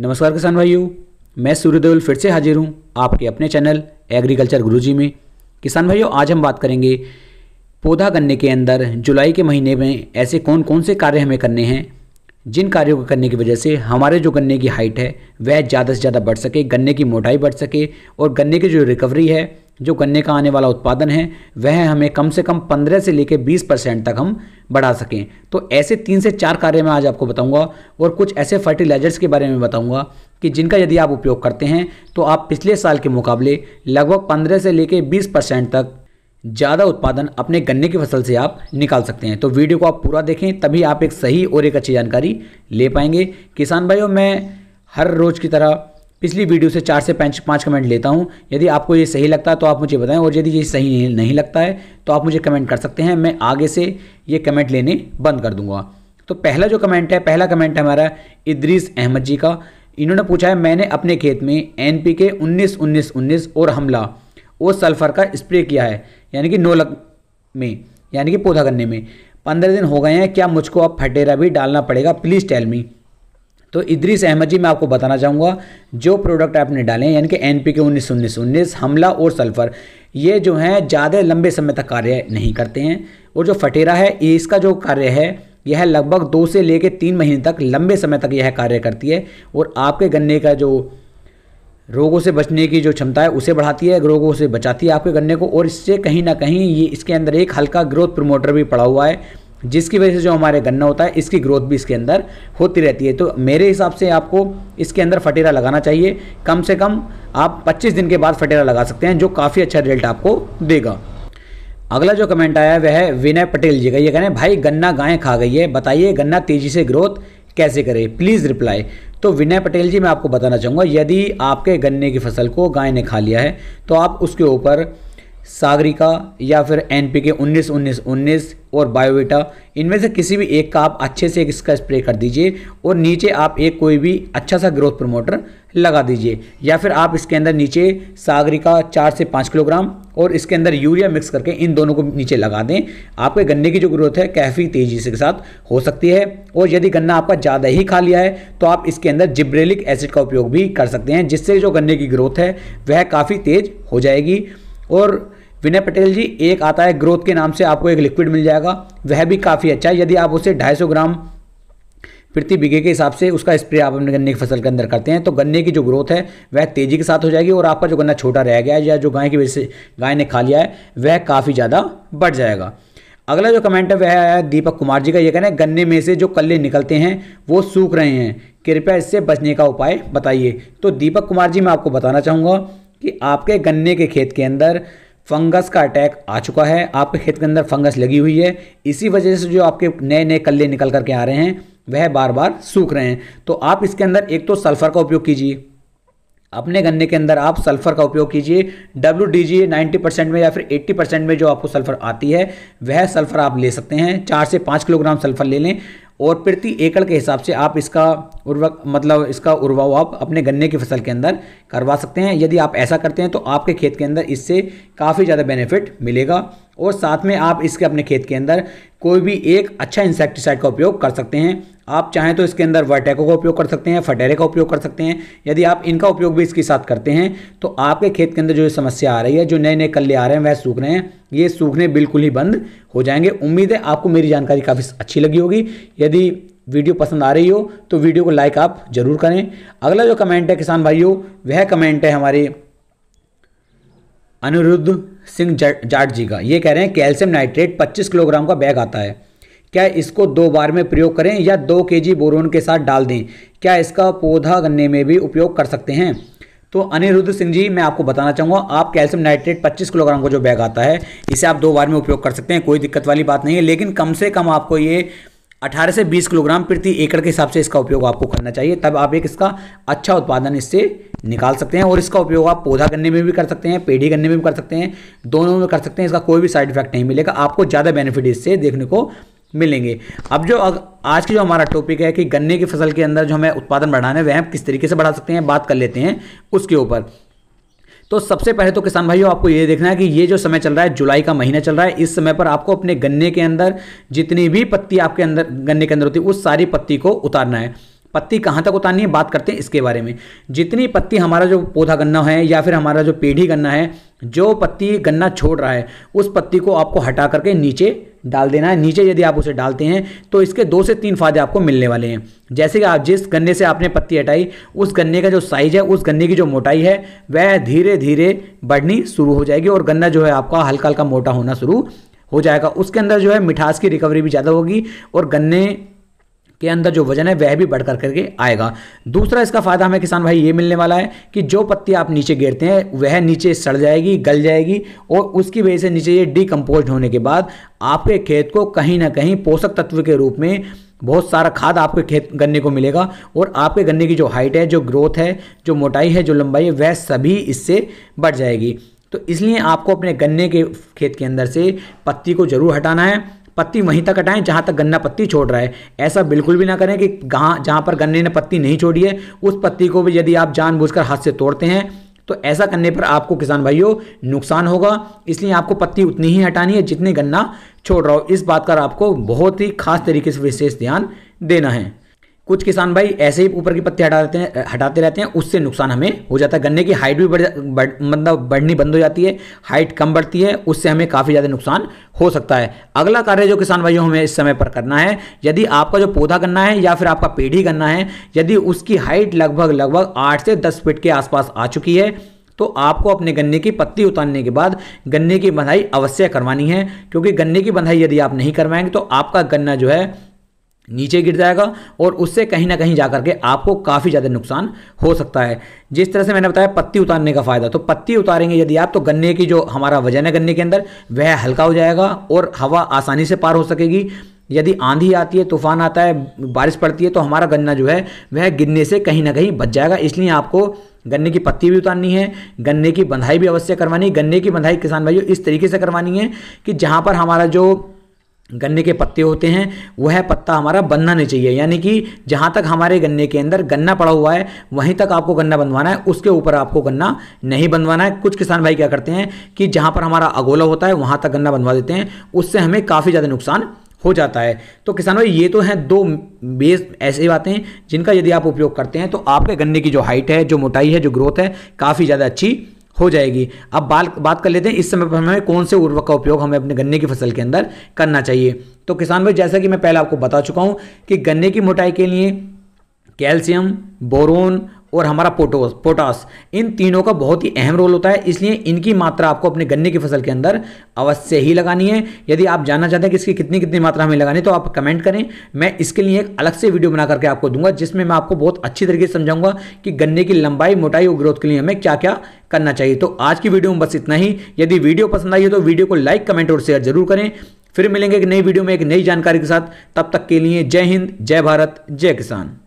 नमस्कार किसान भाइयों मैं सूर्यदेवल फिर से हाजिर हूँ आपके अपने चैनल एग्रीकल्चर गुरुजी में किसान भाइयों आज हम बात करेंगे पौधा गन्ने के अंदर जुलाई के महीने में ऐसे कौन कौन से कार्य हमें करने हैं जिन कार्यों को करने की वजह से हमारे जो गन्ने की हाइट है वह ज़्यादा से ज़्यादा बढ़ सके गन्ने की मोटाई बढ़ सके और गन्ने की जो रिकवरी है जो गन्ने का आने वाला उत्पादन है वह हमें कम से कम 15 से लेकर 20 परसेंट तक हम बढ़ा सकें तो ऐसे तीन से चार कार्य मैं आज आपको बताऊंगा और कुछ ऐसे फर्टिलाइजर्स के बारे में बताऊंगा कि जिनका यदि आप उपयोग करते हैं तो आप पिछले साल के मुकाबले लगभग 15 से लेकर 20 परसेंट तक ज़्यादा उत्पादन अपने गन्ने की फसल से आप निकाल सकते हैं तो वीडियो को आप पूरा देखें तभी आप एक सही और एक अच्छी जानकारी ले पाएंगे किसान भाइयों मैं हर रोज़ की तरह पिछली वीडियो से चार से पाँच पाँच कमेंट लेता हूँ यदि आपको ये सही लगता है तो आप मुझे बताएं और यदि ये सही नहीं लगता है तो आप मुझे कमेंट कर सकते हैं मैं आगे से ये कमेंट लेने बंद कर दूंगा तो पहला जो कमेंट है पहला कमेंट है हमारा इद्रीस अहमद जी का इन्होंने पूछा है मैंने अपने खेत में एन पी के उन्नीस उन्नीस उन्नीस और हमला और सल्फर का स्प्रे किया है यानी कि नोलक में यानी कि पौधा करने में पंद्रह दिन हो गए हैं क्या मुझको अब फटेरा भी डालना पड़ेगा प्लीज़ टेल मी तो इद्रीस अहमद जी मैं आपको बताना चाहूँगा जो प्रोडक्ट आपने डाले हैं यानी कि एन पी के उन्नीस उन्नीस उन्नीस हमला और सल्फ़र ये जो हैं ज़्यादा लंबे समय तक कार्य नहीं करते हैं और जो फटेरा है इसका जो कार्य है यह लगभग दो से लेकर तीन महीने तक लंबे समय तक यह कार्य करती है और आपके गन्ने का जो रोगों से बचने की जो क्षमता है उसे बढ़ाती है रोगों से बचाती है आपके गन्ने को और इससे कहीं ना कहीं ये इसके अंदर एक हल्का ग्रोथ प्रमोटर भी पड़ा हुआ है जिसकी वजह से जो हमारे गन्ना होता है इसकी ग्रोथ भी इसके अंदर होती रहती है तो मेरे हिसाब से आपको इसके अंदर फटेरा लगाना चाहिए कम से कम आप 25 दिन के बाद फटेरा लगा सकते हैं जो काफ़ी अच्छा रिजल्ट आपको देगा अगला जो कमेंट आया वह है विनय पटेल जी का ये कह रहे हैं भाई गन्ना गायें खा गई है बताइए गन्ना तेज़ी से ग्रोथ कैसे करें प्लीज़ रिप्लाई तो विनय पटेल जी मैं आपको बताना चाहूँगा यदि आपके गन्ने की फसल को गाय ने खा लिया है तो आप उसके ऊपर सागरिका या फिर एन पी के उन्नीस उन्नीस उन्नीस और बायोविटा इनमें से किसी भी एक का आप अच्छे से इसका स्प्रे कर दीजिए और नीचे आप एक कोई भी अच्छा सा ग्रोथ प्रमोटर लगा दीजिए या फिर आप इसके अंदर नीचे सागरिका चार से पाँच किलोग्राम और इसके अंदर यूरिया मिक्स करके इन दोनों को नीचे लगा दें आपके गन्ने की जो ग्रोथ है काफ़ी तेज़ी से के साथ हो सकती है और यदि गन्ना आपका ज़्यादा ही खा लिया है तो आप इसके अंदर जिब्रेलिक एसिड का उपयोग भी कर सकते हैं जिससे जो गन्ने की ग्रोथ है वह काफ़ी तेज़ हो जाएगी और विनय पटेल जी एक आता है ग्रोथ के नाम से आपको एक लिक्विड मिल जाएगा वह भी काफ़ी अच्छा है यदि आप उसे 250 ग्राम प्रति बीघे के हिसाब से उसका स्प्रे आप अपने गन्ने की फसल के अंदर करते हैं तो गन्ने की जो ग्रोथ है वह तेज़ी के साथ हो जाएगी और आपका जो गन्ना छोटा रह गया है या जो गाय की वजह से गाय ने खा लिया है वह काफ़ी ज़्यादा बढ़ जाएगा अगला जो कमेंट है वह है दीपक कुमार जी का ये कहना है गन्ने में से जो कल्ले निकलते हैं वो सूख रहे हैं कृपया इससे बचने का उपाय बताइए तो दीपक कुमार जी मैं आपको बताना चाहूँगा कि आपके गन्ने के खेत के अंदर फंगस का अटैक आ चुका है आपके खेत के अंदर फंगस लगी हुई है इसी वजह से जो आपके नए नए कल्ले निकल करके आ रहे हैं वह बार बार सूख रहे हैं तो आप इसके अंदर एक तो सल्फ़र का उपयोग कीजिए अपने गन्ने के अंदर आप सल्फर का उपयोग कीजिए W D G ninety percent में या फिर एट्टी परसेंट में जो आपको सल्फर आती है वह सल्फर आप ले सकते हैं चार से पाँच किलोग्राम सल्फर ले लें और प्रति एकड़ के हिसाब से आप इसका उर्वक मतलब इसका उर्वाव आप अपने गन्ने की फसल के अंदर करवा सकते हैं यदि आप ऐसा करते हैं तो आपके खेत के अंदर इससे काफ़ी ज़्यादा बेनिफिट मिलेगा और साथ में आप इसके अपने खेत के अंदर कोई भी एक अच्छा इंसेक्टिसाइड का उपयोग कर सकते हैं आप चाहें तो इसके अंदर वर्टेको का उपयोग कर सकते हैं फटेरे का उपयोग कर सकते हैं यदि आप इनका उपयोग भी इसके साथ करते हैं तो आपके खेत के अंदर जो समस्या आ रही है जो नए नए कल्ले आ रहे हैं वह सूख रहे हैं ये सूखने बिल्कुल ही बंद हो जाएंगे उम्मीद है आपको मेरी जानकारी काफ़ी अच्छी लगी होगी यदि वीडियो पसंद आ रही हो तो वीडियो को लाइक आप जरूर करें अगला जो कमेंट है किसान भाइयों वह कमेंट है हमारे अनिरुद्ध सिंह जाट जी का ये कह रहे हैं कैल्शियम नाइट्रेट 25 किलोग्राम का बैग आता है क्या इसको दो बार में प्रयोग करें या दो के जी बोरोन के साथ डाल दें क्या इसका पौधा गन्ने में भी उपयोग कर सकते हैं तो अनिरुद्ध सिंह जी मैं आपको बताना चाहूँगा आप कैल्शियम नाइट्रेट 25 किलोग्राम का जो बैग आता है इसे आप दो बार में उपयोग कर सकते हैं कोई दिक्कत वाली बात नहीं है लेकिन कम से कम आपको ये 18 से 20 किलोग्राम प्रति एकड़ के हिसाब से इसका उपयोग आपको करना चाहिए तब आप एक इसका अच्छा उत्पादन इससे निकाल सकते हैं और इसका उपयोग आप पौधा गन्ने में भी कर सकते हैं पेढ़ी गन्ने में भी कर सकते हैं दोनों में कर सकते हैं इसका कोई भी साइड इफेक्ट नहीं मिलेगा आपको ज़्यादा बेनिफिट इससे देखने को मिलेंगे अब जो आज की जो हमारा टॉपिक है कि गन्ने की फसल के अंदर जो हमें उत्पादन बढ़ाना है वह हम किस तरीके से बढ़ा सकते हैं बात कर लेते हैं उसके ऊपर तो सबसे पहले तो किसान भाइयों आपको ये देखना है कि ये जो समय चल रहा है जुलाई का महीना चल रहा है इस समय पर आपको अपने गन्ने के अंदर जितनी भी पत्ती आपके अंदर गन्ने के अंदर होती है उस सारी पत्ती को उतारना है पत्ती कहाँ तक उतारनी है बात करते हैं इसके बारे में जितनी पत्ती हमारा जो पौधा गन्ना है या फिर हमारा जो पेढ़ी गन्ना है जो पत्ती गन्ना छोड़ रहा है उस पत्ती को आपको हटा करके नीचे डाल देना है नीचे यदि आप उसे डालते हैं तो इसके दो से तीन फायदे आपको मिलने वाले हैं जैसे कि आप जिस गन्ने से आपने पत्ती हटाई उस गन्ने का जो साइज है उस गन्ने की जो मोटाई है वह धीरे धीरे बढ़नी शुरू हो जाएगी और गन्ना जो है आपका हल्का हल्का मोटा होना शुरू हो जाएगा उसके अंदर जो है मिठास की रिकवरी भी ज़्यादा होगी और गन्ने के अंदर जो वजन है वह भी बढ़ कर करके आएगा दूसरा इसका फायदा हमें किसान भाई ये मिलने वाला है कि जो पत्ती आप नीचे गिरते हैं वह नीचे सड़ जाएगी गल जाएगी और उसकी वजह से नीचे ये डिकम्पोज होने के बाद आपके खेत को कहीं ना कहीं पोषक तत्व के रूप में बहुत सारा खाद आपके खेत गन्ने को मिलेगा और आपके गन्ने की जो हाइट है जो ग्रोथ है जो मोटाई है जो लंबाई है वह सभी इससे बढ़ जाएगी तो इसलिए आपको अपने गन्ने के खेत के अंदर से पत्ती को ज़रूर हटाना है पत्ती वहीं तक हटाएं जहाँ तक गन्ना पत्ती छोड़ रहा है ऐसा बिल्कुल भी ना करें कि जहां जहाँ पर गन्ने ने पत्ती नहीं छोड़ी है उस पत्ती को भी यदि आप जानबूझकर हाथ से तोड़ते हैं तो ऐसा करने पर आपको किसान भाइयों नुकसान होगा इसलिए आपको पत्ती उतनी ही हटानी है जितने गन्ना छोड़ रहा हो इस बात का आपको बहुत ही खास तरीके से विशेष ध्यान देना है कुछ किसान भाई ऐसे ही ऊपर की हटा हटाते हैं हटाते रहते हैं उससे नुकसान हमें हो जाता है गन्ने की हाइट भी बढ़ मतलब बढ़नी बंद हो जाती है हाइट कम बढ़ती है उससे हमें काफ़ी ज़्यादा नुकसान हो सकता है अगला कार्य जो किसान भाइयों हमें इस समय पर करना है यदि आपका जो पौधा गन्ना है या फिर आपका पेड़ ही गन्ना है यदि उसकी हाइट लगभग लगभग आठ से दस फीट के आसपास आ चुकी है तो आपको अपने गन्ने की पत्ती उतारने के बाद गन्ने की बंधाई अवश्य करवानी है क्योंकि गन्ने की बंधाई यदि आप नहीं करवाएंगे तो आपका गन्ना जो है नीचे गिर जाएगा और उससे कहीं ना कहीं जा के आपको काफ़ी ज़्यादा नुकसान हो सकता है जिस तरह से मैंने बताया पत्ती उतारने का फ़ायदा तो पत्ती उतारेंगे यदि आप तो गन्ने की जो हमारा वजन है गन्ने के अंदर वह हल्का हो जाएगा और हवा आसानी से पार हो सकेगी यदि आंधी आती है तूफान आता है बारिश पड़ती है तो हमारा गन्ना जो है वह गिरने से कहीं ना कहीं बच जाएगा इसलिए आपको गन्ने की पत्ती भी उतारनी है गन्ने की बंधाई भी अवश्य करवानी है गन्ने की बंधाई किसान भाइयों इस तरीके से करवानी है कि जहाँ पर हमारा जो गन्ने के पत्ते होते हैं वह पत्ता हमारा बनना नहीं चाहिए यानी कि जहाँ तक हमारे गन्ने के अंदर गन्ना पड़ा हुआ है वहीं तक आपको गन्ना बनवाना है उसके ऊपर आपको गन्ना नहीं बनवाना है कुछ किसान भाई क्या करते हैं कि जहाँ पर हमारा अगोला होता है वहाँ तक गन्ना बनवा देते हैं उससे हमें काफ़ी ज़्यादा नुकसान हो जाता है तो किसान भाई ये तो हैं दो बेस ऐसी बातें जिनका यदि आप उपयोग करते हैं तो आपके गन्ने की जो हाइट है जो मोटाई है जो ग्रोथ है काफ़ी ज़्यादा अच्छी हो जाएगी अब बाल बात कर लेते हैं इस समय पर हमें कौन से उर्वरक का उपयोग हमें अपने गन्ने की फसल के अंदर करना चाहिए तो किसान भाई जैसा कि मैं पहले आपको बता चुका हूँ कि गन्ने की मोटाई के लिए कैल्शियम बोरोन और हमारा पोटोस पोटास इन तीनों का बहुत ही अहम रोल होता है इसलिए इनकी मात्रा आपको अपने गन्ने की फसल के अंदर अवश्य ही लगानी है यदि आप जानना चाहते हैं कि इसकी कितनी कितनी मात्रा हमें लगानी है तो आप कमेंट करें मैं इसके लिए एक अलग से वीडियो बना करके आपको दूंगा जिसमें मैं आपको बहुत अच्छी तरीके से समझाऊंगा कि गन्ने की लंबाई मोटाई और ग्रोथ के लिए हमें क्या क्या करना चाहिए तो आज की वीडियो में बस इतना ही यदि वीडियो पसंद आई है तो वीडियो को लाइक कमेंट और शेयर जरूर करें फिर मिलेंगे एक नई वीडियो में एक नई जानकारी के साथ तब तक के लिए जय हिंद जय भारत जय किसान